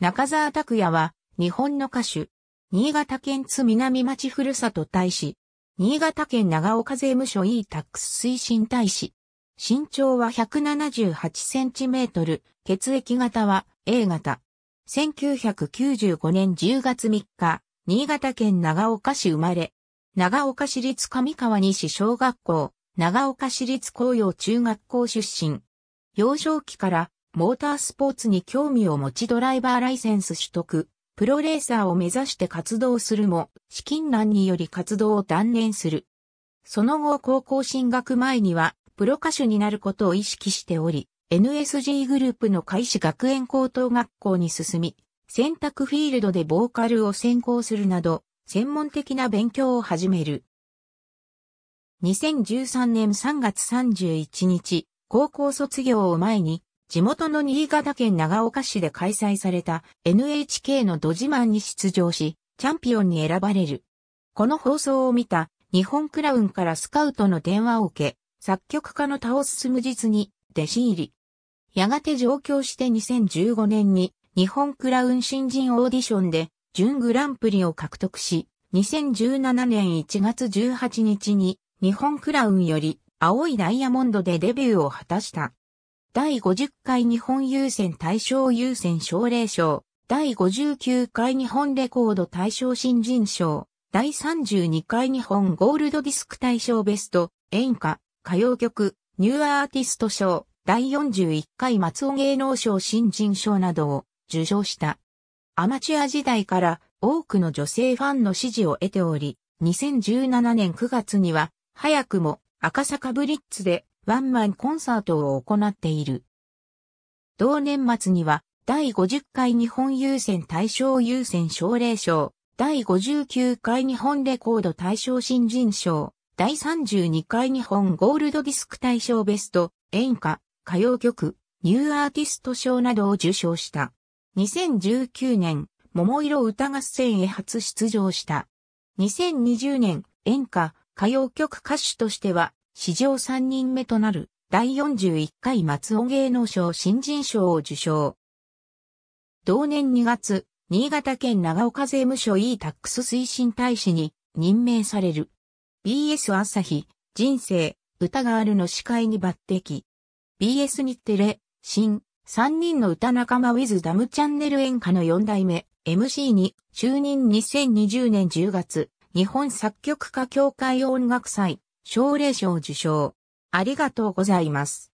中沢拓也は、日本の歌手、新潟県津南町ふるさと大使、新潟県長岡税務署 e-tax 推進大使。身長は178センチメートル、血液型は A 型。1995年10月3日、新潟県長岡市生まれ。長岡市立上川西小学校、長岡市立紅葉中学校出身。幼少期からモータースポーツに興味を持ちドライバーライセンス取得、プロレーサーを目指して活動するも、資金難により活動を断念する。その後高校進学前には、プロ歌手になることを意識しており、NSG グループの開始学園高等学校に進み、選択フィールドでボーカルを専攻するなど、専門的な勉強を始める。2013年3月31日、高校卒業を前に、地元の新潟県長岡市で開催された NHK のド自慢に出場し、チャンピオンに選ばれる。この放送を見た日本クラウンからスカウトの電話を受け、作曲家の田尾進実に弟子入り。やがて上京して2015年に日本クラウン新人オーディションで準グランプリを獲得し、2017年1月18日に日本クラウンより青いダイヤモンドでデビューを果たした。第50回日本優先大賞優先奨励賞、第59回日本レコード大賞新人賞、第32回日本ゴールドディスク大賞ベスト、演歌、歌謡曲、ニューアーティスト賞、第41回松尾芸能賞新人賞などを受賞した。アマチュア時代から多くの女性ファンの支持を得ており、2017年9月には早くも赤坂ブリッツでワンマンコンサートを行っている。同年末には、第50回日本優先大賞優先奨励賞、第59回日本レコード大賞新人賞、第32回日本ゴールドディスク大賞ベスト、演歌、歌謡曲、ニューアーティスト賞などを受賞した。2019年、桃色歌合戦へ初出場した。2020年、演歌、歌謡曲歌手としては、史上3人目となる第41回松尾芸能賞新人賞を受賞。同年2月、新潟県長岡税務署 e タックス推進大使に任命される。BS 朝日、人生、歌があるの司会に抜擢。BS 日テレ、新、3人の歌仲間 with ダムチャンネル演歌の4代目、MC に就任2020年10月、日本作曲家協会音楽祭、奨励賞受賞。ありがとうございます。